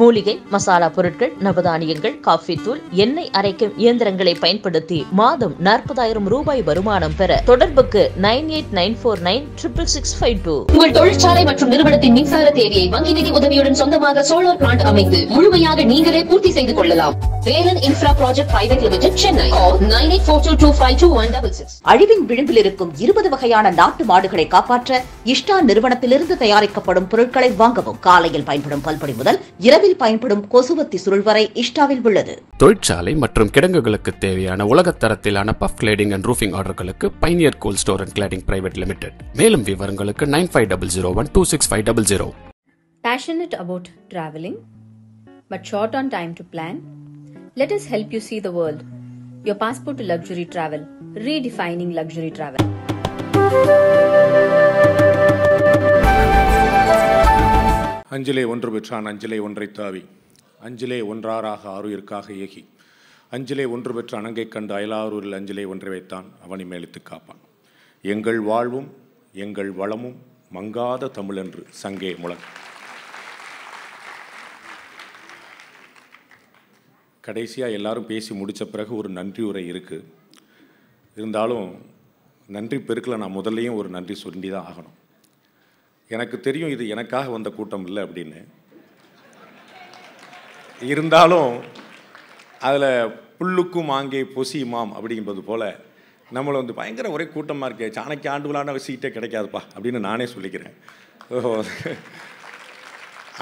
மூலிகை மசாலா பொருட்கள் நவதானியங்கள் காஃபி தூள் எண்ணெய் அரைக்கும் இயந்திரங்களை பயன்படுத்தி மாதம் நாற்பதாயிரம் ரூபாய் வருமானம் பெற தொடர்புக்கு nine eight nine four nine triple six five two உங்கள் தொழிற்சாலை மற்றும் நிறுவனத்தின் மின்சார தேவையை வங்கி நிதி உதவியுடன் சொந்தமாக சோலார் பிளான்ட் அமைத்து முழுமையாக நீங்களே பூர்த்தி செய்து கொள்ளலாம் Velan infra project private limited Chennai அழிவின் விளிம்பில் இருக்கும் இருபது வகையான நாட்டு மாடுகளை காப்பாற்ற இஷ்டா நிறுவனத்திலிருந்து தயாரிக்கப்படும் பொருட்களை வாங்கவும் காலையில் பயன்படும் பல்படி முதல் இரவு உணவில் பயன்படும் கொசுவத்தி சுருள்வரை இஷ்டாவில் உள்ளது தொழிற்சாலை மற்றும் கிடங்குகளுக்கு தேவையான உலக தரத்திலான பஃப் கிளேடிங் அண்ட் ரூஃபிங் ஆர்டர்களுக்கு pioneer cold store and cladding private limited மேலும் விவரங்களுக்கு nine five double zero one two six five double zero passionate about travelling but short on time to plan let us help you see the world your passport to luxury travel redefining luxury travel அஞ்சிலே ஒன்று பெற்றான் அஞ்சிலே ஒன்றை தாவி அஞ்சிலே ஒன்றாராக ஆறுயிற்காக ஏகி அஞ்சிலே ஒன்று பெற்ற அணங்கை கண்டு அயலாரூரில் அஞ்சிலே ஒன்றை வைத்தான் அவனை மேலித்து காப்பான் எங்கள் வாழ்வும் எங்கள் வளமும் மங்காத தமிழென்று சங்கே முழ கடைசியாக எல்லாரும் பேசி முடித்த பிறகு ஒரு நன்றி உரை இருக்குது இருந்தாலும் நன்றி பெருக்கில் நான் முதல்லையும் ஒரு நன்றி சொல்லி தான் ஆகணும் எனக்கு தெரியும் இது எனக்காக வந்த கூட்டம் இல்லை அப்படின்னு இருந்தாலும் அதில் புல்லுக்கும் ஆங்கே பொசியுமாம் அப்படிங்கிறது போல் நம்மளை வந்து பயங்கர ஒரே கூட்டமாக இருக்கே சாணக்கிய ஆண்டுகளான சீட்டே கிடைக்காதுப்பா அப்படின்னு நானே சொல்லிக்கிறேன்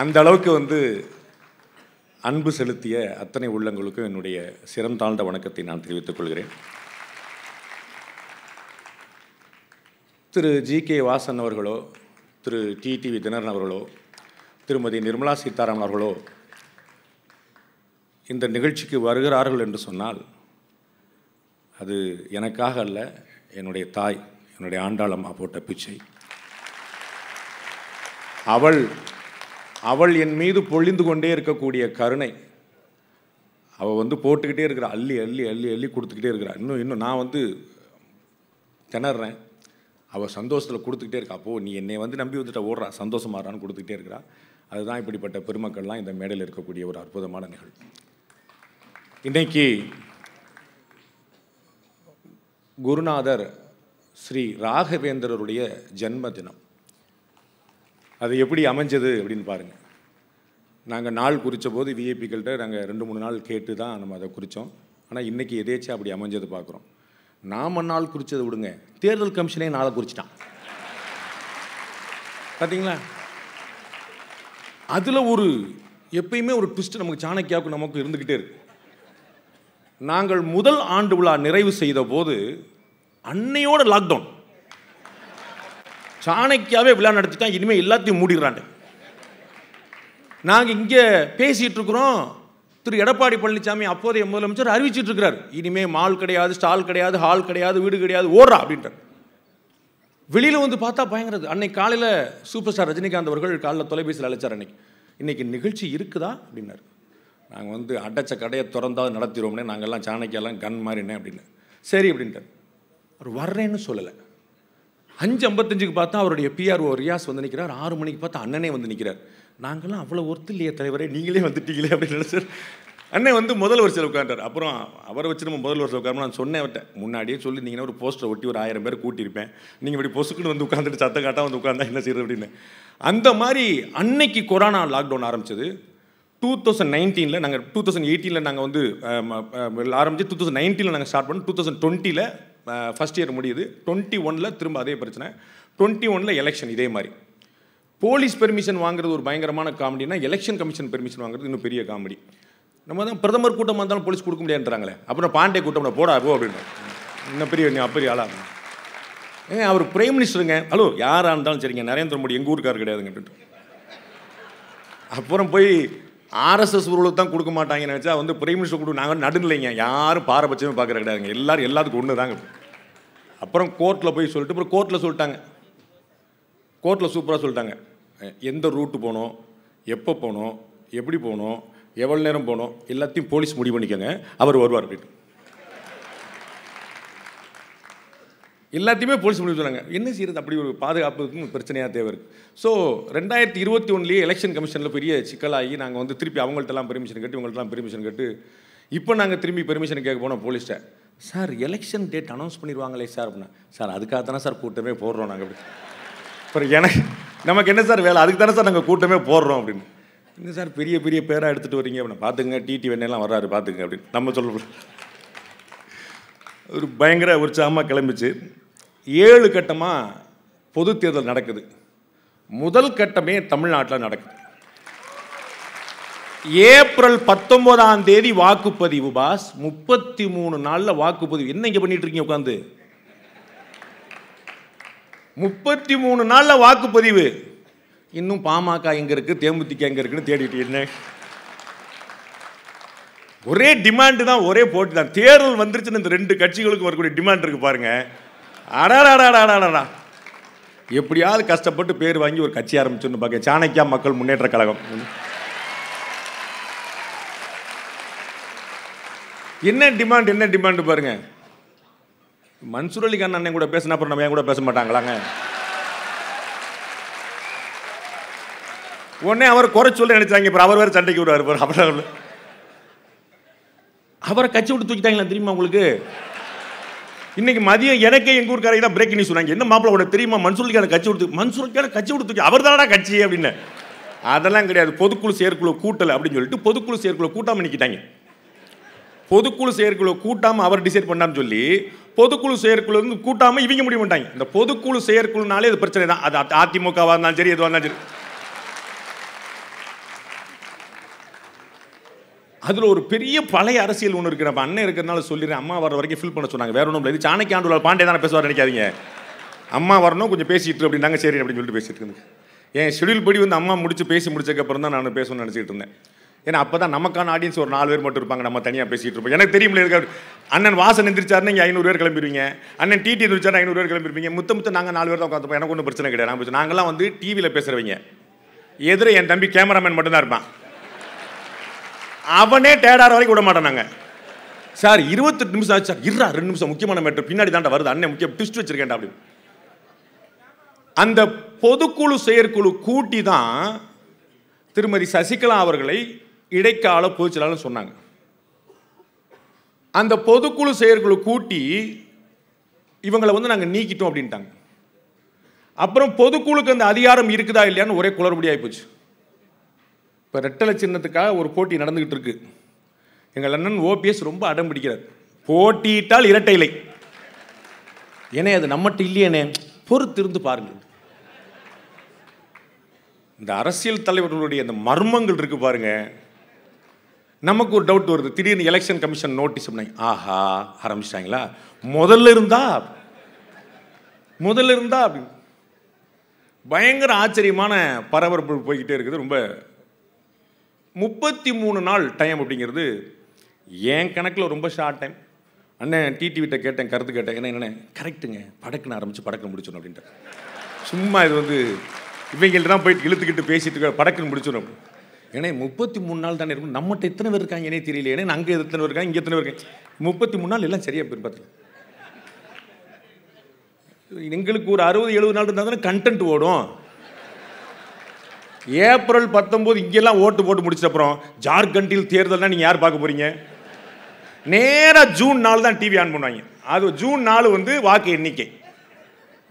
அந்த அளவுக்கு வந்து அன்பு செலுத்திய அத்தனை உள்ளங்களுக்கும் என்னுடைய சிரம் தாழ்ந்த வணக்கத்தை நான் தெரிவித்துக் கொள்கிறேன் திரு ஜி கே வாசன் அவர்களோ திரு டிடிவி தினரன் அவர்களோ திருமதி நிர்மலா சீதாராமன் அவர்களோ இந்த நிகழ்ச்சிக்கு வருகிறார்கள் என்று சொன்னால் அது எனக்காக அல்ல என்னுடைய தாய் என்னுடைய அம்மா போட்ட பிச்சை அவள் அவள் என் மீது பொழிந்து கொண்டே இருக்கக்கூடிய கருணை அவள் வந்து போட்டுக்கிட்டே இருக்கிறா அள்ளி அள்ளி அள்ளி அள்ளி கொடுத்துக்கிட்டே இருக்கிறா இன்னும் இன்னும் நான் வந்து திணறேன் அவள் சந்தோஷத்தில் கொடுத்துக்கிட்டே இருக்கா அப்போது நீ என்னை வந்து நம்பி வந்துட்ட ஓடுறா சந்தோஷமாகறான்னு கொடுத்துக்கிட்டே இருக்கிறா அதுதான் இப்படிப்பட்ட பெருமக்கள்லாம் இந்த மேடையில் இருக்கக்கூடிய ஒரு அற்புதமான நிகழ்வு இன்றைக்கி குருநாதர் ஸ்ரீ ராகவேந்திரருடைய ஜென்ம தினம் அது எப்படி அமைஞ்சது அப்படின்னு பாருங்கள் நாங்கள் நாள் குறித்த போது விஐபிகள்கிட்ட நாங்கள் ரெண்டு மூணு நாள் கேட்டு தான் நம்ம அதை குறித்தோம் ஆனால் இன்றைக்கி எதேச்சும் அப்படி அமைஞ்சது பார்க்குறோம் நாம நாள் குறித்ததை விடுங்க தேர்தல் கமிஷனே நாளை குறிச்சிட்டான் பார்த்தீங்களா அதில் ஒரு எப்பயுமே ஒரு ட்விஸ்ட் நமக்கு சாணக்கியாவுக்கு நமக்கு இருந்துக்கிட்டே இருக்கு நாங்கள் முதல் ஆண்டு விழா நிறைவு செய்த போது அன்னையோட லாக்டவுன் சாணக்கியாவே விழா நடத்திட்டா இனிமேல் எல்லாத்தையும் மூடிடுறாண்டு நாங்கள் இங்கே பேசிகிட்டு இருக்கிறோம் திரு எடப்பாடி பழனிசாமி அப்போதைய முதலமைச்சர் அறிவிச்சிட்டு இருக்கிறார் இனிமே மால் கிடையாது ஸ்டால் கிடையாது ஹால் கிடையாது வீடு கிடையாது ஓடுறா அப்படின்றார் வெளியில் வந்து பார்த்தா பயங்கரது அன்னைக்கு காலையில் சூப்பர் ஸ்டார் ரஜினிகாந்த் அவர்கள் காலையில் தொலைபேசியில் அழைச்சார் அன்னைக்கு இன்றைக்கி நிகழ்ச்சி இருக்குதா அப்படின்னாரு நாங்கள் வந்து அடைச்ச கடையை திறந்தாவது நடத்திடுவோம்னே நாங்கள்லாம் சாணக்கியெல்லாம் கன் மாறினே அப்படின்னு சரி அப்படின்ட்டார் அவர் வர்றேன்னு சொல்லலை அஞ்சு ஐம்பத்தஞ்சுக்கு பார்த்தா அவருடைய பிஆர்ஓ ரியாஸ் வந்து நிற்கிறார் ஆறு மணிக்கு பார்த்தா அண்ணனே வந்து நிற்கிறார் நாங்களாம் அவ்வளோ ஒர்த்து இல்லையே தலைவரே நீங்களே வந்துட்டீங்களே அப்படின்னு சார் அண்ணன் வந்து முதல் வருஷத்தில் உட்காந்துட்டார் அப்புறம் அவரை வச்சு நம்ம முதல் வருஷம் உட்காரணும் நான் சொன்னேன் அவர்கிட்ட முன்னாடியே சொல்லி நீங்கள் ஒரு போஸ்டரை ஒட்டி ஒரு ஆயிரம் பேர் கூட்டியிருப்பேன் நீங்கள் இப்படி பொசுக்குன்னு வந்து உட்காந்துட்டு சத்த காட்டாக வந்து உட்காந்தா என்ன செய்யறது அப்படின்னு அந்த மாதிரி அன்னைக்கு கொரோனா லாக்டவுன் ஆரம்பிச்சது டூ தௌசண்ட் நைன்டீனில் நாங்கள் டூ தௌசண்ட் எயிட்டீனில் நாங்கள் வந்து ஆரம்பித்து டூ தௌசண்ட் நைன்டீனில் நாங்கள் ஸ்டார்ட் பண்ணோம் டூ தௌசண்ட் டுவெண்ட்டியில் ஃபஸ்ட் இயர் முடியுது டுவெண்ட்டி ஒனில் திரும்ப அதே பிரச்சனை டுவெண்ட்டி ஒனில் எலெக்ஷன் இதே மாதிரி போலீஸ் பெர்மிஷன் வாங்குறது ஒரு பயங்கரமான காமெடினா எலெக்ஷன் கமிஷன் பெர்மிஷன் வாங்குறது இன்னும் பெரிய காமெடி நம்ம தான் பிரதமர் கூட்டம் வந்தாலும் போலீஸ் கொடுக்க முடியாதுன்றாங்களே அப்புறம் பாண்டே கூட்டம் போடா போ அப்படின்னு இன்னும் பெரிய நீ அப்பரிய ஆளாக ஏன் அவர் பிரைம் மினிஸ்டருங்க ஹலோ யாராக இருந்தாலும் சரிங்க நரேந்திர மோடி எங்கள் ஊருக்கார் கிடையாதுங்க அப்புறம் போய் ஆர்எஸ்எஸ் ஊர்களுக்கு தான் கொடுக்க மாட்டாங்க நினச்சா வந்து பிரைம் மினிஸ்டர் கொடுக்க நாங்கள் நடுநிலைங்க யாரும் பாரபட்சமே பார்க்குற கிடையாதுங்க எல்லாரும் எல்லாத்துக்கும் ஒன்று தாங்க அப்புறம் கோர்ட்டில் போய் சொல்லிட்டு அப்புறம் கோர்ட்டில் சொல்லிட்டாங்க கோர்ட்டில் சூப்பராக சொல்லிட்டாங்க எந்த ரூட்டு போனோம் எப்போ போனோம் எப்படி போனோம் எவ்வளோ நேரம் போனோம் எல்லாத்தையும் போலீஸ் முடிவு பண்ணிக்கோங்க அவர் வருவார் அப்படின்னு எல்லாத்தையுமே போலீஸ் முடிவு சொன்னாங்க என்ன செய்யறது அப்படி ஒரு பாதுகாப்புக்கும் பிரச்சனையாக தேவை இருக்குது ஸோ ரெண்டாயிரத்தி இருபத்தி ஒன்றுலேயே எலெக்ஷன் கமிஷனில் பெரிய சிக்கலாகி நாங்கள் வந்து திருப்பி அவங்கள்ட்டலாம் பெர்மிஷன் கேட்டு இவங்கள்ட்டலாம் பெர்மிஷன் கேட்டு இப்போ நாங்கள் திரும்பி பெர்மிஷன் கேட்க போனோம் போலீஸ்ட்டை சார் எலெக்ஷன் டேட் அனௌன்ஸ் பண்ணிடுவாங்களே சார் அப்படின்னா சார் அதுக்காக தானே சார் கூட்டமே போடுறோம் நாங்கள் அப்படி அப்புறம் எனக்கு நமக்கு என்ன சார் வேலை அதுக்கு தானே சார் நாங்கள் கூட்டமே போடுறோம் அப்படின்னு என்ன சார் பெரிய பெரிய பேராக எடுத்துகிட்டு வரீங்க அப்படின்னு பார்த்துங்க டிடி வெண்ணெல்லாம் வர்றாரு பார்த்துங்க அப்படின்னு நம்ம சொல்ல ஒரு பயங்கர உற்சாகமாக கிளம்பிச்சு ஏழு கட்டமாக பொது தேர்தல் நடக்குது முதல் கட்டமே தமிழ்நாட்டில் நடக்குது ஏப்ரல் பத்தொன்பதாம் தேதி வாக்குப்பதிவு பாஸ் முப்பத்தி மூணு நாளில் வாக்குப்பதிவு என்ன இங்கே பண்ணிட்டு இருக்கீங்க உட்காந்து முப்பத்தி மூணு நாளில் வாக்குப்பதிவு இன்னும் பாமக எங்கே இருக்குது தேமுதிக எங்கே இருக்குன்னு தேடிட்டு என்ன ஒரே டிமாண்டு தான் ஒரே போட்டி தான் தேர்தல் வந்துருச்சுன்னு இந்த ரெண்டு கட்சிகளுக்கு வரக்கூடிய டிமாண்ட் இருக்குது பாருங்கள் அடாடாடாடாடாடா எப்படியாவது கஷ்டப்பட்டு பேர் வாங்கி ஒரு கட்சி ஆரம்பிச்சுன்னு பார்க்க சாணக்கியா மக்கள் முன்னேற்ற கழகம் என்ன டிமாண்ட் என்ன டிமாண்டு பாருங்கள் மன்சூர் அலிகான் அண்ணன் கூட பேசினா அப்புறம் நம்ம ஏன் கூட பேச மாட்டாங்களாங்க உடனே அவர் குறை சொல்ல நினைச்சாங்க இப்போ அவர் வேறு சண்டைக்கு விடுவார் அப்புறம் அவரை கட்சி விட்டு தூக்கிட்டாங்களா தெரியுமா உங்களுக்கு இன்னைக்கு மதியம் எனக்கே எங்கள் ஊருக்காரங்க தான் பிரேக் நியூஸ் சொன்னாங்க என்ன மாப்பிள்ள உடனே தெரியுமா மன்சூருக்கான கட்சி கொடுத்து மன்சூருக்கான கட்சி விடுத்து அவர் தானடா கட்சி அப்படின்னு அதெல்லாம் கிடையாது பொதுக்குழு செயற்குழு கூட்டல் அப்படின்னு சொல்லிட்டு பொதுக்குழு செயற்குழு கூட்டாமல் நிற்கிட்டாங்க பொதுக்குழு செயற்குழு கூட்டாமல் அவர் டிசைட் பண்ணான்னு சொல்லி பொதுக்குழு செயற்குழு வந்து கூட்டாமல் இவங்க முடிய மாட்டாங்க இந்த பொதுக்குழு செயற்குழுனாலே இது பிரச்சனை தான் அது அதிமுகவாக இருந்தாலும் சரி எதுவாக இருந்தாலும் சரி அதில் ஒரு பெரிய பழைய அரசியல் ஒன்று இருக்குது நம்ம அண்ணன் இருக்கிறனால சொல்லிடுறேன் அம்மா வர வரைக்கும் ஃபில் பண்ண சொன்னாங்க வேற ஒன்றும் இல்லை இது சாணக்கி ஆண்டு பாண்டே தானே பேசுவார் நினைக்காதீங்க அம்மா வரணும் கொஞ்சம் பேசிட்டு அப்படின்னாங்க சரி அப்படின்னு சொல்லிட்டு பேசிட்டு இருந்தேன் என் ஷெடியூல் படி வந்து அம்மா முடிச்சு பேசி முடிச்சதுக்கப்புறம் தான் நான் பேசணும்னு நினச்சிக்கிட்டு இருந்தேன் ஏன்னா அப்போ தான் நமக்கான ஆடியன்ஸ் ஒரு நாலு பேர் மட்டும் இருப்பாங்க நம்ம தனியாக பேசிகிட்டு இருப்போம் எனக்கு தெரியும் இருக்காரு அண்ணன் வாசன் எந்திரிச்சாருன்னு நீங்கள் ஐநூறு பேர் கிளம்பிடுவீங்க அண்ணன் டிடி எந்திரிச்சாரு ஐநூறு பேர் கிளம்பிடுவீங்க முத்த முத்த நாங்கள் நாலு பேர் தான் உட்காந்துப்போம் எனக்கு ஒன்றும் பிரச்சனை கிடையாது நாங்கள்லாம் வந்து டிவியில் பேசுகிறவங்க எதிர என் தம்பி கேமராமேன் மட்டும்தான் இருப்பான் அவனே டேடார் வரைக்கும் விட மாட்டான் நாங்கள் சார் இருபத்தெட்டு நிமிஷம் ஆச்சு சார் இருறா ரெண்டு நிமிஷம் முக்கியமான மேட்ரு பின்னாடி தான்டா வருது அண்ணன் முக்கியம் டிஸ்ட் வச்சிருக்கேன் அப்படி அந்த பொதுக்குழு செயற்குழு கூட்டி தான் திருமதி சசிகலா அவர்களை இடைக்கால பொதுச்செயலாளர் சொன்னாங்க அந்த பொதுக்குழு செயற்குழு கூட்டி இவங்களை வந்து நாங்கள் நீக்கிட்டோம் அப்படின்ட்டாங்க அப்புறம் பொதுக்குழுக்கு அந்த அதிகாரம் இருக்குதா இல்லையான்னு ஒரே குளறுபடி போச்சு இப்போ ரெட்டலை சின்னத்துக்காக ஒரு போட்டி நடந்துக்கிட்டு இருக்கு எங்கள் அண்ணன் ஓபிஎஸ் ரொம்ப அடம் பிடிக்கிறார் போட்டியிட்டால் இரட்டை இல்லை ஏனே அது நம்மகிட்ட இல்லையேனே பொறுத்திருந்து பாருங்கள் இந்த அரசியல் தலைவர்களுடைய அந்த மர்மங்கள் இருக்கு பாருங்கள் நமக்கு ஒரு டவுட் வருது திடீர்னு எலெக்ஷன் கமிஷன் நோட்டீஸ் பண்ணி ஆஹா ஆரம்பிச்சிட்டாங்களா முதல்ல இருந்தா முதல்ல இருந்தா அப்படின்னு பயங்கர ஆச்சரியமான பரபரப்பு போய்கிட்டே இருக்குது ரொம்ப முப்பத்தி மூணு நாள் டைம் அப்படிங்கிறது என் கணக்கில் ரொம்ப ஷார்ட் டைம் அண்ணன் டிடிவிட்ட கேட்டேன் கருத்து கேட்டேன் என்ன என்னென்ன கரெக்டுங்க படக்குன்னு ஆரம்பிச்சு படக்கு முடிச்சிடணும் அப்படின்ட்டு சும்மா இது வந்து இவங்கள்ட்ட தான் போயிட்டு இழுத்துக்கிட்டு பேசிட்டு படக்குன்னு முடிச்சிடும் அப்படின்னு ஏன்னா முப்பத்தி மூணு நாள் தானே இருக்கும் நம்மகிட்ட எத்தனை பேர் இருக்காங்க என்னே தெரியல ஏன்னா அங்கே எத்தனை பேர் இருக்காங்க இங்கே எத்தனை பேர் இருக்காங்க முப்பத்தி மூணு நாள் எல்லாம் சரியாக பார்த்து எங்களுக்கு ஒரு அறுபது எழுபது நாள் இருந்தால் தானே கண்டென்ட் ஓடும் ஏப்ரல் பத்தொம்போது இங்கெல்லாம் ஓட்டு போட்டு முடிச்ச அப்புறம் ஜார்க்கண்டில் தேர்தல்னா நீங்கள் யார் பார்க்க போறீங்க நேராக ஜூன் நாலு தான் டிவி ஆன் பண்ணுவாங்க அது ஜூன் நாலு வந்து வாக்கு எண்ணிக்கை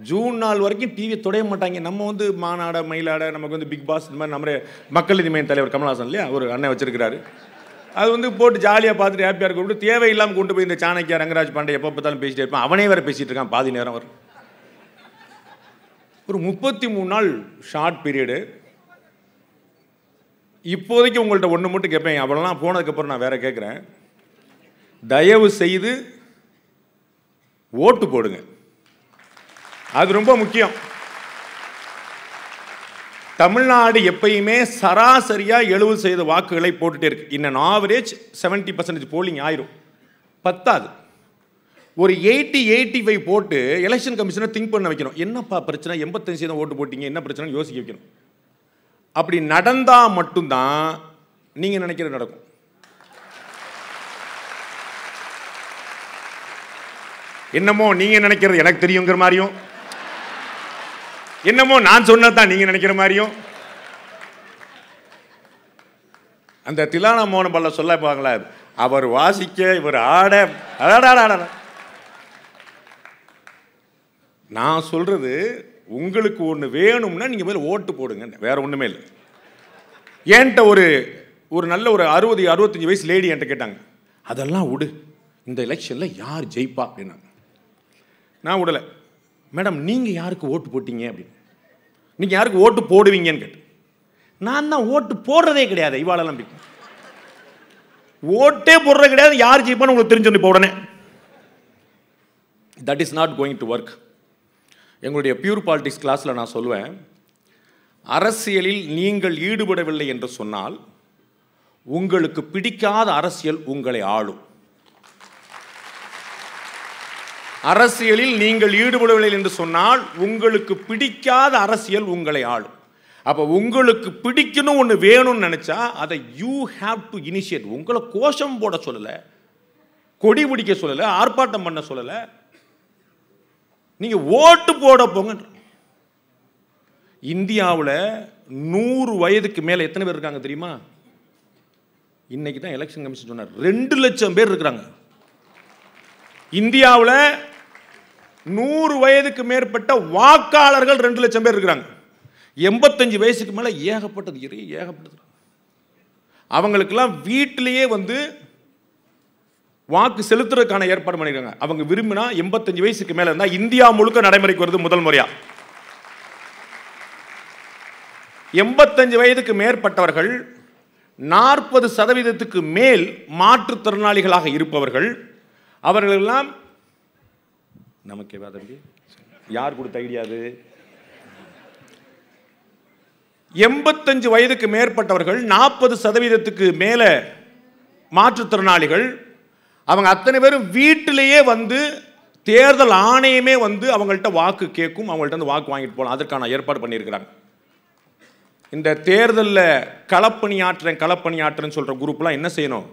ஜூன் நாள் வரைக்கும் டிவியை தொடைய மாட்டாங்க நம்ம வந்து மாநாட மயிலாட நமக்கு வந்து பிக் பாஸ் இந்த மாதிரி நம்ம மக்கள் நீதி மையம் தலைவர் கமல்ஹாசன் இல்லையா ஒரு அண்ணன் வச்சிருக்கிறாரு அது வந்து போட்டு ஜாலியாக பார்த்துட்டு ஹாப்பியாக இருக்க தேவையில்லாமல் கொண்டு போய் இந்த சாணக்கியா ரங்கராஜ் பாண்டே எப்போ பார்த்தாலும் பேசிட்டே இருப்பான் அவனே வேறு பேசிகிட்டு இருக்கான் பாதி நேரம் அவர் ஒரு முப்பத்தி மூணு நாள் ஷார்ட் பீரியடு இப்போதைக்கு உங்கள்கிட்ட ஒன்று மட்டும் கேட்பேன் அவளெல்லாம் போனதுக்கப்புறம் நான் வேற கேட்குறேன் தயவு செய்து ஓட்டு போடுங்க அது ரொம்ப முக்கியம் தமிழ்நாடு எப்பயுமே சராசரியாக எழுவது சதவீத வாக்குகளை போட்டுகிட்டே இருக்கு இன்னும் ஆவரேஜ் செவன்ட்டி பர்சன்டேஜ் போலிங் ஆயிரும் பத்தாது ஒரு எயிட்டி எயிட்டி ஃபைவ் போட்டு எலெக்ஷன் கமிஷனை திங்க் பண்ண வைக்கணும் என்னப்பா பிரச்சனை எண்பத்தஞ்சு தான் ஓட்டு போட்டிங்க என்ன பிரச்சனை யோசிக்க வைக்கணும் அப்படி நடந்தால் மட்டும்தான் நீங்கள் நினைக்கிறது நடக்கும் என்னமோ நீங்கள் நினைக்கிறது எனக்கு தெரியுங்கிற மாதிரியும் என்னமோ நான் சொன்னதான் நீங்கள் நினைக்கிற மாதிரியும் அந்த திலான மோன பல்ல சொல்ல பாங்களா அவர் வாசிக்க இவர் ஆட ஆட நான் சொல்கிறது உங்களுக்கு ஒன்று வேணும்னா நீங்கள் மேல ஓட்டு போடுங்க வேறு ஒன்றுமே இல்லை ஏன்ட்ட ஒரு ஒரு நல்ல ஒரு அறுபது அறுபத்தஞ்சு வயசு லேடி என்கிட்ட கேட்டாங்க அதெல்லாம் விடு இந்த எலெக்ஷனில் யார் ஜெயிப்பா அப்படின்னாங்க நான் விடலை மேடம் நீங்கள் யாருக்கு ஓட்டு போட்டீங்க அப்படின்னு நீங்கள் யாருக்கு ஓட்டு போடுவீங்கன்னு கேட்டு நான் தான் ஓட்டு போடுறதே கிடையாது இவாளெல்லாம் பிடிக்கும் ஓட்டே போடுறது கிடையாது யார் ஜெயிப்பான்னு உங்களுக்கு தெரிஞ்சு இப்போ உடனே that is not going to work எங்களுடைய பியூர் பாலிடிக்ஸ் கிளாஸில் நான் சொல்லுவேன் அரசியலில் நீங்கள் ஈடுபடவில்லை என்று சொன்னால் உங்களுக்கு பிடிக்காத அரசியல் உங்களை ஆளும் அரசியலில் நீங்கள் ஈடுபடவில்லை என்று சொன்னால் உங்களுக்கு பிடிக்காத அரசியல் உங்களை ஆளும் அப்போ உங்களுக்கு பிடிக்கணும் ஒன்று வேணும்னு நினச்சா அதை யூ ஹாவ் டு இனிஷியேட் உங்களை கோஷம் போட சொல்லலை கொடி பிடிக்க சொல்லலை ஆர்ப்பாட்டம் பண்ண சொல்லலை நீங்கள் ஓட்டு போட போங்க இந்தியாவில் நூறு வயதுக்கு மேலே எத்தனை பேர் இருக்காங்க தெரியுமா இன்னைக்கு தான் எலெக்ஷன் கமிஷன் சொன்னார் ரெண்டு லட்சம் பேர் இருக்கிறாங்க இந்தியாவில் நூறு வயதுக்கு மேற்பட்ட வாக்காளர்கள் ரெண்டு லட்சம் பேர் இருக்கிறாங்க எண்பத்தஞ்சு வயசுக்கு மேலே ஏகப்பட்டது இறை ஏகப்பட்டது அவங்களுக்கெல்லாம் வீட்டிலேயே வந்து வாக்கு செலுத்துறதுக்கான ஏற்பாடு பண்ணியிருக்காங்க அவங்க விரும்பினா எண்பத்தஞ்சு வயசுக்கு மேலே இருந்தால் இந்தியா முழுக்க நடைமுறைக்கு வருது முதல் முறையாக எண்பத்தஞ்சு வயதுக்கு மேற்பட்டவர்கள் நாற்பது சதவீதத்துக்கு மேல் மாற்றுத்திறனாளிகளாக இருப்பவர்கள் அவர்களெல்லாம் எவ்வளோ தம்பி யார் கொடுத்த ஐடியா எண்பத்தஞ்சு வயதுக்கு மேற்பட்டவர்கள் நாற்பது சதவீதத்துக்கு மேலே மாற்றுத்திறனாளிகள் அவங்க அத்தனை பேரும் வீட்டிலேயே வந்து தேர்தல் ஆணையமே வந்து அவங்கள்ட்ட வாக்கு கேட்கும் அவங்கள்ட்ட வந்து வாக்கு வாங்கிட்டு போகலாம் அதற்கான ஏற்பாடு பண்ணியிருக்கிறாங்க இந்த தேர்தலில் களப்பணியாற்றுறேன் களப்பணியாற்றுறேன்னு சொல்கிற குரூப்லாம் என்ன செய்யணும்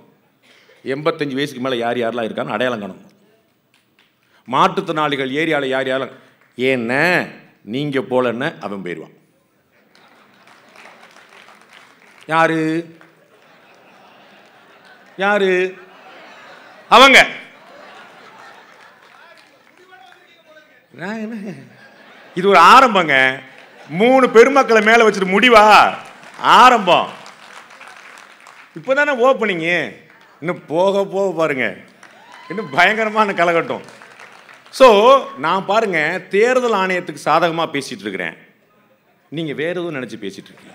எண்பத்தஞ்சு வயசுக்கு மேலே யார் யாரெல்லாம் இருக்கான்னு அடையாளம் காணும் மாற்றுத்திறனாளிகள் ஏரியாவில் யார் யாரும் ஏன்ன நீங்கள் போலன்னு அவன் போயிடுவான் யாரு யாரு அவங்க இது ஒரு ஆரம்பங்க மூணு பெருமக்களை மேலே வச்சுட்டு முடிவா ஆரம்பம் இப்போ தானே ஓப்பனிங்கு இன்னும் போக போக பாருங்க இன்னும் பயங்கரமான கலகட்டும் ஸோ நான் பாருங்கள் தேர்தல் ஆணையத்துக்கு சாதகமாக பேசிகிட்டு இருக்கிறேன் நீங்கள் வேறு எதுவும் நினச்சி பேசிகிட்டு இருக்கீங்க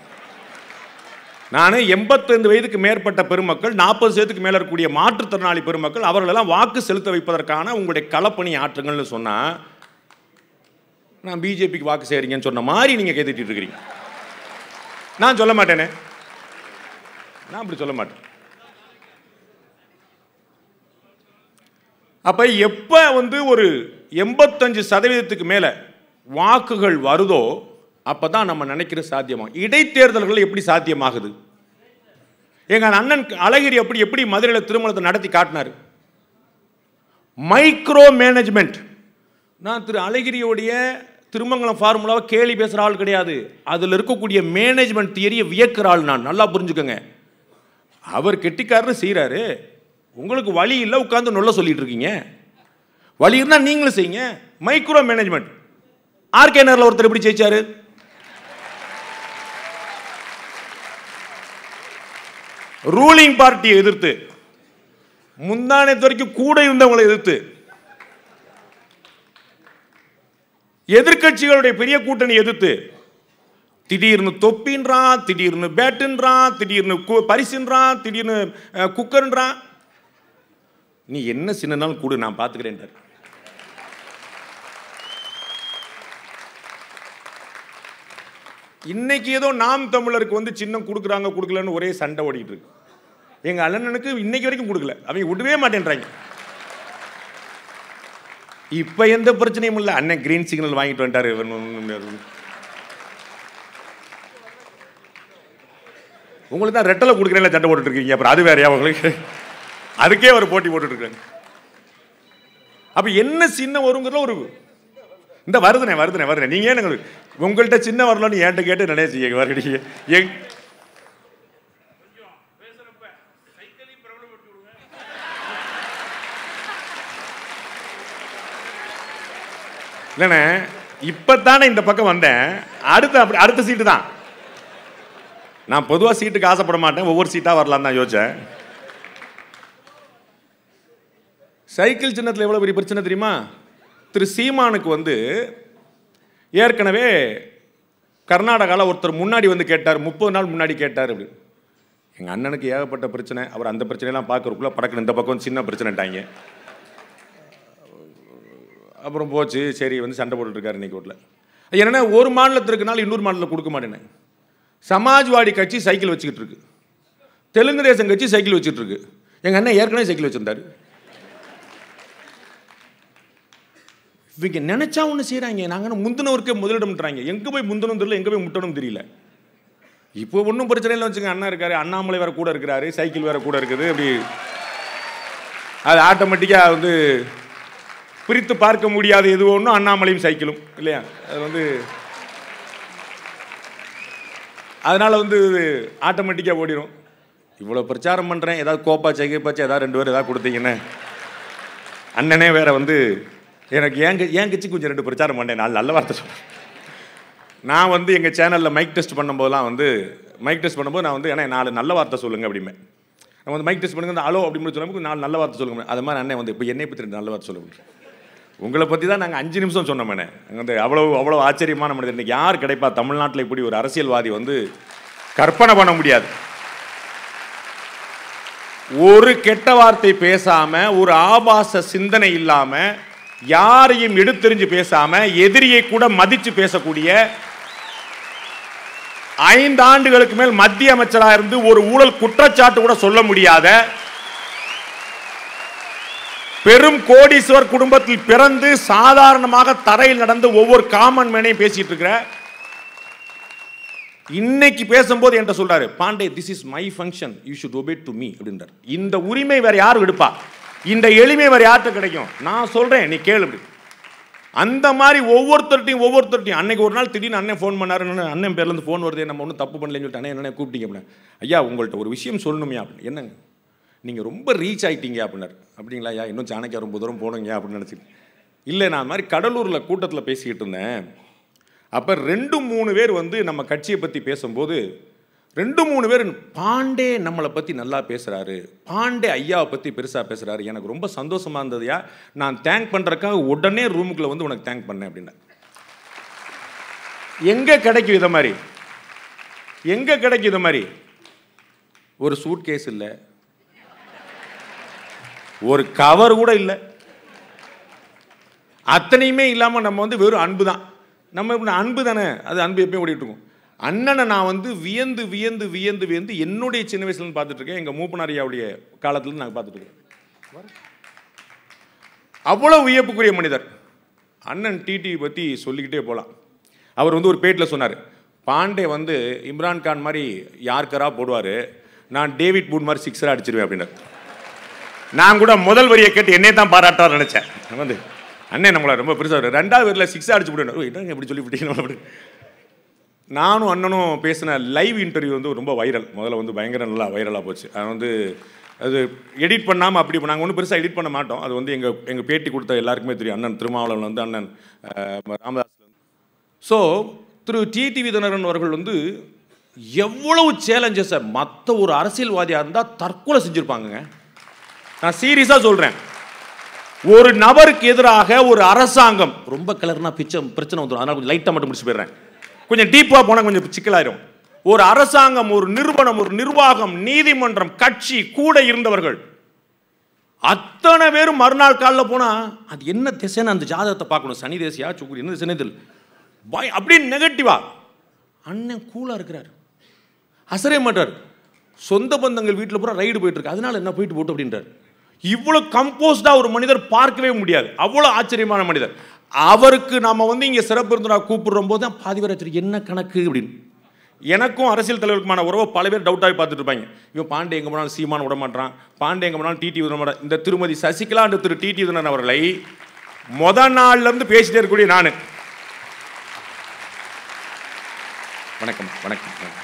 நான் எண்பத்தைந்து வயதுக்கு மேற்பட்ட பெருமக்கள் நாற்பது வயதுக்கு மேலே இருக்கக்கூடிய மாற்றுத்திறனாளி பெருமக்கள் அவர்களெல்லாம் வாக்கு செலுத்த வைப்பதற்கான உங்களுடைய களப்பணி ஆற்றுங்கள்னு சொன்னால் நான் பிஜேபிக்கு வாக்கு செய்கிறீங்கன்னு சொன்ன மாதிரி நீங்கள் கேட்டுட்டு இருக்கிறீங்க நான் சொல்ல மாட்டேனே நான் அப்படி சொல்ல மாட்டேன் அப்போ எப்போ வந்து ஒரு எண்பத்தஞ்சு சதவீதத்துக்கு மேலே வாக்குகள் வருதோ அப்போ தான் நம்ம நினைக்கிற சாத்தியமாகும் இடைத்தேர்தல்கள் எப்படி சாத்தியமாகுது எங்கள் அண்ணன் அழகிரி அப்படி எப்படி மதுரையில் திருமணத்தை நடத்தி காட்டினார் மைக்ரோ மேனேஜ்மெண்ட் நான் திரு அழகிரியோடைய திருமங்கலம் ஃபார்முலாவை கேள்வி பேசுகிற ஆள் கிடையாது அதில் இருக்கக்கூடிய மேனேஜ்மெண்ட் தியரியை வியக்கிற ஆள் நான் நல்லா புரிஞ்சுக்கோங்க அவர் கெட்டிக்காரர் செய்கிறாரு உங்களுக்கு வழி இல்லை உட்காந்து நொல்ல சொல்லிட்டு இருக்கீங்க வழி இருந்தால் நீங்களும் செய்யுங்க மைக்ரோ மேனேஜ்மெண்ட் ஆர்கே நேரில் ஒருத்தர் எப்படி ஜெயிச்சாரு ரூலிங் பார்ட்டியை எதிர்த்து முந்தானே வரைக்கும் கூட இருந்தவங்களை எதிர்த்து எதிர்கட்சிகளுடைய பெரிய கூட்டணி எதிர்த்து திடீர்னு தொப்பின்றான் திடீர்னு பேட்டுன்றான் திடீர்னு பரிசுன்றான் திடீர்னு குக்கர்ன்றான் நீ என்ன சின்னனாலும் கூடு நான் பார்த்துக்கிறேன் இன்னைக்கு ஏதோ நாம் தமிழருக்கு வந்து சின்னம் கொடுக்குறாங்க கொடுக்கலன்னு ஒரே சண்டை ஓடிட்டு இருக்கு எங்கள் அண்ணனுக்கு இன்னைக்கு வரைக்கும் கொடுக்கல அவங்க விடவே மாட்டேன்றாங்க இப்போ எந்த பிரச்சனையும் இல்லை அண்ணன் கிரீன் சிக்னல் வாங்கிட்டு வந்துட்டாரு உங்களுக்கு தான் ரெட்டல கொடுக்குறேன் சண்டை போட்டுட்டு இருக்கீங்க அப்புறம் அது வேறையா உங்களுக்கு அதுக்கே ஒரு போட்டி போட்டுட்டு இருக்காங்க அப்போ என்ன சின்ன வருங்கிற ஒரு இந்த வருதுனே வருதுனே வருதுனே நீங்க ஏன் உங்கள்கிட்ட சின்ன வரலன்னு என்கிட்ட கேட்டு நினைய செய்ய வரீங்க எங் இல்லைண்ணே இப்போ தானே இந்த பக்கம் வந்தேன் அடுத்த அப்படி அடுத்த சீட்டு தான் நான் பொதுவாக சீட்டுக்கு ஆசைப்பட மாட்டேன் ஒவ்வொரு சீட்டாக வரலான்னு தான் யோசித்தேன் சைக்கிள் சின்னத்தில் எவ்வளோ பெரிய பிரச்சனை தெரியுமா திரு சீமானுக்கு வந்து ஏற்கனவே கர்நாடகாவில் ஒருத்தர் முன்னாடி வந்து கேட்டார் முப்பது நாள் முன்னாடி கேட்டார் அப்படி எங்கள் அண்ணனுக்கு ஏகப்பட்ட பிரச்சனை அவர் அந்த பிரச்சனையெல்லாம் பார்க்குறக்குள்ள படக்கு இந்த பக்கம் சின்ன பிரச்சனைட்டாங்க அப்புறம் போச்சு சரி வந்து சண்டை போட்டுருக்காரு இன்றைக்கி வீட்டில் என்னென்னா ஒரு இருக்கனால இன்னொரு மாநிலத்தில் கொடுக்க மாட்டேனே சமாஜ்வாடி கட்சி சைக்கிள் வச்சுக்கிட்டு இருக்கு தெலுங்கு தேசம் கட்சி சைக்கிள் வச்சுட்டு இருக்கு எங்கள் அண்ணன் ஏற்கனவே சைக்கிள் வச்சுருந்தாரு இவங்க நினைச்சா ஒன்று செய்கிறாங்க நாங்கள் முந்தினவருக்கே முதலிடம்ன்றாங்க எங்கே போய் முந்தனும் தெரியல எங்கே போய் முட்டணும் தெரியல இப்போ ஒன்றும் பிரச்சனை இல்லை வச்சுங்க அண்ணா இருக்காரு அண்ணாமலை வேறு கூட இருக்கிறாரு சைக்கிள் வேறு கூட இருக்குது அப்படி அது ஆட்டோமேட்டிக்காக வந்து பிரித்து பார்க்க முடியாத எது ஒன்றும் அண்ணாமலையும் சைக்கிளும் இல்லையா அது வந்து அதனால் வந்து ஆட்டோமேட்டிக்காக ஓடிடும் இவ்வளோ பிரச்சாரம் பண்ணுறேன் ஏதாவது கோப்பா சைகைப்பாச்சு ஏதாவது ரெண்டு பேர் ஏதாவது கொடுத்தீங்கன்னு அண்ணனே வேற வந்து எனக்கு என் என் கட்சி கொஞ்சம் ரெண்டு பிரச்சாரம் பண்ணேன் நான் நல்ல வார்த்தை சொல்கிறேன் நான் வந்து எங்கள் சேனலில் மைக் டெஸ்ட் பண்ணும்போதெல்லாம் வந்து மைக் டெஸ்ட் பண்ணும்போது நான் வந்து ஏன்னா நாலு நல்ல வார்த்தை சொல்லுங்கள் அப்படிமே நம்ம வந்து மைக் டெஸ்ட் பண்ணுங்க அந்த அலோ அப்படின்னு சொல்லும்போது நாலு நல்ல வார்த்தை சொல்லுங்க அது மாதிரி அண்ணன் வந்து இப்போ என்னை பற்றி நல்ல வார்த்தை சொல்ல உங்களை பற்றி தான் நாங்கள் அஞ்சு நிமிஷம் சொன்னோமேனே வந்து அவ்வளோ அவ்வளோ ஆச்சரியமான மனிதர் இன்றைக்கி யார் கிடைப்பா தமிழ்நாட்டில் இப்படி ஒரு அரசியல்வாதி வந்து கற்பனை பண்ண முடியாது ஒரு கெட்ட வார்த்தை பேசாமல் ஒரு ஆபாச சிந்தனை இல்லாமல் யாரையும் எடுத்தெறிஞ்சு பேசாம எதிரியை கூட மதிச்சு பேசக்கூடிய ஐந்து ஆண்டுகளுக்கு மேல் மத்திய அமைச்சராக இருந்து ஒரு ஊழல் குற்றச்சாட்டு கூட சொல்ல முடியாத பெரும் கோடீஸ்வர் குடும்பத்தில் பிறந்து சாதாரணமாக தரையில் நடந்து ஒவ்வொரு காமன் மேனையும் பேசிட்டு இருக்கிற இன்னைக்கு பேசும்போது என்கிட்ட சொல்றாரு Pandey this is my function you should obey to me அப்படின்றார் இந்த உரிமை வேற யாரும் எடுப்பா இந்த எளிமை வேறு யார்கிட்ட கிடைக்கும் நான் சொல்கிறேன் நீ கேளு அந்த மாதிரி ஒவ்வொருத்தர்ட்டையும் ஒவ்வொருத்தர்ட்டையும் அன்னைக்கு ஒரு நாள் திடீர்னு அண்ணன் ஃபோன் பண்ணாருன்னு அண்ணன் பேர்லேருந்து ஃபோன் வருது நம்ம ஒன்றும் தப்பு பண்ணலன்னு சொல்லிட்டு அண்ணன் என்ன கூப்பிட்டீங்க அப்படின்னா ஐயா உங்கள்கிட்ட ஒரு விஷயம் சொல்லணுமே அப்படின்னு என்னங்க நீங்கள் ரொம்ப ரீச் ஆகிட்டீங்க அப்படின்னாரு அப்படிங்களா ஐயா இன்னும் சாணக்கியா ரொம்ப தூரம் போனீங்க அப்படின்னு நினச்சிக்கிட்டு இல்லை நான் மாதிரி கடலூரில் கூட்டத்தில் பேசிக்கிட்டு இருந்தேன் அப்போ ரெண்டு மூணு பேர் வந்து நம்ம கட்சியை பற்றி பேசும்போது ரெண்டு மூணு பேர் பாண்டே நம்மளை பற்றி நல்லா பேசுகிறாரு பாண்டே ஐயாவை பற்றி பெருசாக பேசுகிறாரு எனக்கு ரொம்ப சந்தோஷமாக இருந்ததையா நான் தேங்க் பண்ணுறக்காக உடனே ரூமுக்குள்ளே வந்து உனக்கு தேங்க் பண்ணேன் அப்படின்னா எங்கே கிடைக்கும் இதை மாதிரி எங்கே கிடைக்கும் இதை மாதிரி ஒரு சூட் கேஸ் இல்லை ஒரு கவர் கூட இல்லை அத்தனையுமே இல்லாமல் நம்ம வந்து வெறும் அன்பு தான் நம்ம அன்பு தானே அது அன்பு எப்பயும் ஓடிட்டுருக்கோம் அண்ணனை நான் வந்து வியந்து வியந்து வியந்து வியந்து என்னுடைய சின்ன வயசுலேருந்து பார்த்துட்ருக்கேன் எங்கள் மூப்பனாரியாவுடைய காலத்துலேருந்து நாங்கள் இருக்கேன் அவ்வளோ வியப்புக்குரிய மனிதர் அண்ணன் டிடி பற்றி சொல்லிக்கிட்டே போகலாம் அவர் வந்து ஒரு பேட்டில் சொன்னார் பாண்டே வந்து இம்ரான்கான் மாதிரி யார்கரா போடுவார் நான் டேவிட் பூட் மாதிரி சிக்ஸராக அடிச்சிருவேன் அப்படின்னு நான் கூட முதல் வரியை கேட்டு என்னே தான் பாராட்டார் நினச்சேன் வந்து அண்ணன் நம்மளை ரொம்ப பெருசாக ரெண்டாவது வரியில் சிக்ஸாக அடிச்சு விடணும் என்னங்க இப்படி சொல்லி விட்டீங்க நானும் அண்ணனும் பேசின லைவ் இன்டர்வியூ வந்து ரொம்ப வைரல் முதல்ல வந்து பயங்கர நல்லா வைரலாக போச்சு அது வந்து அது எடிட் பண்ணாமல் அப்படி நாங்கள் ஒன்றும் பெருசாக எடிட் பண்ண மாட்டோம் அது வந்து எங்கள் எங்கள் பேட்டி கொடுத்த எல்லாருக்குமே தெரியும் அண்ணன் திருமாவளவன் வந்து அண்ணன் ராமதாஸ் ஸோ திரு டிடிவி தினரன் அவர்கள் வந்து எவ்வளவு சேலஞ்சஸை மற்ற ஒரு அரசியல்வாதியாக இருந்தால் தற்கொலை செஞ்சுருப்பாங்க நான் சீரியஸாக சொல்கிறேன் ஒரு நபருக்கு எதிராக ஒரு அரசாங்கம் ரொம்ப கிளர்னா பிச்சை பிரச்சனை வந்துடும் அதனால் கொஞ்சம் லைட்டாக மட்டும் முடிச்சு போயிடுறேன் கொஞ்சம் டீப்பாக போனால் கொஞ்சம் சிக்கலாயிரும் ஒரு அரசாங்கம் ஒரு நிறுவனம் ஒரு நிர்வாகம் நீதிமன்றம் கட்சி கூட இருந்தவர்கள் அத்தனை பேரும் மறுநாள் காலில் போனால் அது என்ன திசைன்னு அந்த ஜாதகத்தை பார்க்கணும் சனி தேசியா சுக்குடி என்ன திசை பாய் பய அப்படின்னு நெகட்டிவா அண்ணன் கூலாக இருக்கிறார் அசரே மாட்டார் சொந்த பந்தங்கள் வீட்டில் பூரா ரைடு போயிட்டுருக்கு அதனால என்ன போயிட்டு போட்டு அப்படின்றார் இவ்வளோ கம்போஸ்டாக ஒரு மனிதர் பார்க்கவே முடியாது அவ்வளோ ஆச்சரியமான மனிதர் அவருக்கு நம்ம வந்து இங்கே சிறப்பு இருந்தனா கூப்பிடுறோம் போது தான் பாதி பேர் என்ன கணக்கு அப்படின்னு எனக்கும் அரசியல் தலைவருக்குமான உறவை பல பேர் டவுட்டாகி பார்த்துட்டு இருப்பாங்க இவன் பாண்டே எங்கே போனாலும் சீமான் விட மாட்டான் பாண்டே எங்கே போனாலும் டிடி விட மாட்டான் இந்த திருமதி சசிகலா என்ற திரு டிடி உதனன் அவர்களை மொத நாள்லேருந்து பேசிட்டே இருக்கக்கூடிய நான் வணக்கம் வணக்கம்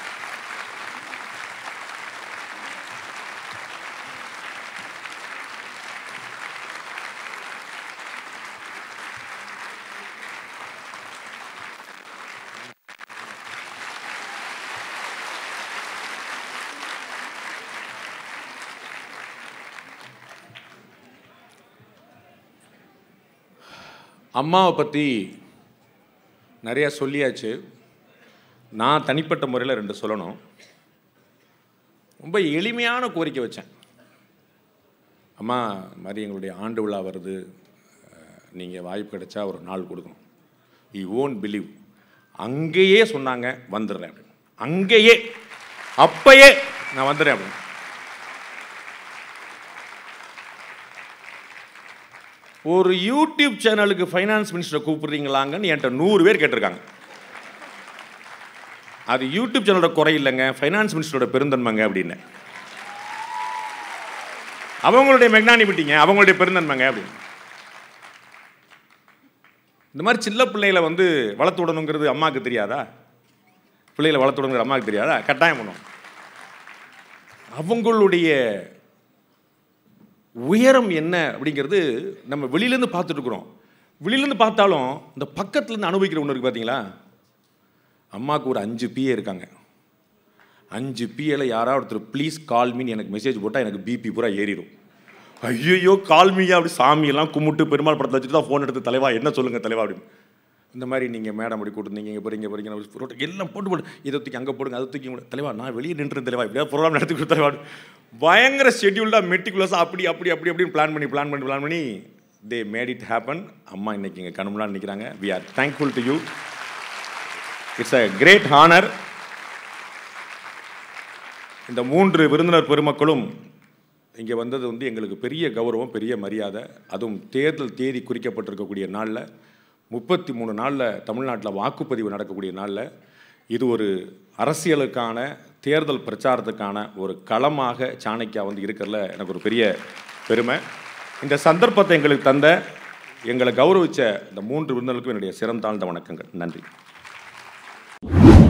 அம்மாவை பற்றி நிறையா சொல்லியாச்சு நான் தனிப்பட்ட முறையில் ரெண்டு சொல்லணும் ரொம்ப எளிமையான கோரிக்கை வச்சேன் அம்மா இது மாதிரி எங்களுடைய ஆண்டு விழா வருது நீங்கள் வாய்ப்பு கிடைச்சா ஒரு நாள் கொடுக்கணும் யூ ஓன் பிலீவ் அங்கேயே சொன்னாங்க வந்துடுறேன் அப்படின்னு அங்கேயே அப்பயே நான் வந்துடுறேன் அப்படின்னு ஒரு யூடியூப் சேனலுக்கு ஃபைனான்ஸ் மினிஸ்டரை கூப்பிடுறீங்களாங்கன்னு என்கிட்ட நூறு பேர் கேட்டிருக்காங்க அது யூடியூப் சேனலோட குறை இல்லைங்க ஃபைனான்ஸ் மினிஸ்டரோட பெருந்தன்மைங்க அப்படின்னு அவங்களுடைய மெக்னானிபிட்டிங்க அவங்களுடைய பெருந்தன்மைங்க அப்படின்னு இந்த மாதிரி சின்ன பிள்ளைகளை வந்து வளர்த்து விடணுங்கிறது அம்மாவுக்கு தெரியாதா பிள்ளைகளை வளர்த்து விடணுங்கிற அம்மாவுக்கு தெரியாதா கட்டாயம் பண்ணுவோம் அவங்களுடைய உயரம் என்ன அப்படிங்கிறது நம்ம வெளியிலேருந்து பார்த்துட்ருக்குறோம் வெளியிலேருந்து பார்த்தாலும் இந்த பக்கத்துலேருந்து அனுபவிக்கிற ஒன்று இருக்குது பார்த்தீங்களா அம்மாவுக்கு ஒரு அஞ்சு பிஏ இருக்காங்க அஞ்சு பிஏல யாராவது ஒருத்தர் ப்ளீஸ் கால்மின்னு எனக்கு மெசேஜ் போட்டால் எனக்கு பிபி பூரா ஏறிடும் ஐயோ கால்மியா அப்படி சாமியெல்லாம் கும்பிட்டு பெருமாள் படத்தை வச்சுட்டு தான் ஃபோன் எடுத்து தலைவா என்ன சொல்லுங்கள் தலைவா அப்படின்னு இந்த மாதிரி நீங்கள் மேடம் அப்படி கொடுத்துருந்தீங்க இங்கே போகிறீங்க போகிறீங்க எல்லாம் போட்டு போட்டு இதை தூக்கி அங்கே போடுங்க அதை தூக்கி தலைவா நான் வெளியே நின்று தலைவா இப்படியா ப்ரோக்ராம் நடத்தி கொடுத்து தலைவா பயங்கர ஷெட்யூல்டாக மெட்டிகுலஸாக அப்படி அப்படி அப்படி அப்படின்னு பிளான் பண்ணி பிளான் பண்ணி பிளான் பண்ணி தே மேட் இட் ஹேப்பன் அம்மா இன்னைக்கு இங்கே கண்முன்னா நிற்கிறாங்க we are thankful to you it's a great honour இந்த மூன்று விருந்தினர் பெருமக்களும் இங்கே வந்தது வந்து எங்களுக்கு பெரிய கௌரவம் பெரிய மரியாதை அதுவும் தேர்தல் தேதி குறிக்கப்பட்டிருக்கக்கூடிய நாளில் முப்பத்தி மூணு நாளில் தமிழ்நாட்டில் வாக்குப்பதிவு நடக்கக்கூடிய நாளில் இது ஒரு அரசியலுக்கான தேர்தல் பிரச்சாரத்துக்கான ஒரு களமாக சாணக்கியா வந்து இருக்கிறதுல எனக்கு ஒரு பெரிய பெருமை இந்த சந்தர்ப்பத்தை எங்களுக்கு தந்த எங்களை கௌரவித்த இந்த மூன்று விருந்தினர்களுக்கும் என்னுடைய சிறந்தாழ்ந்த வணக்கங்கள் நன்றி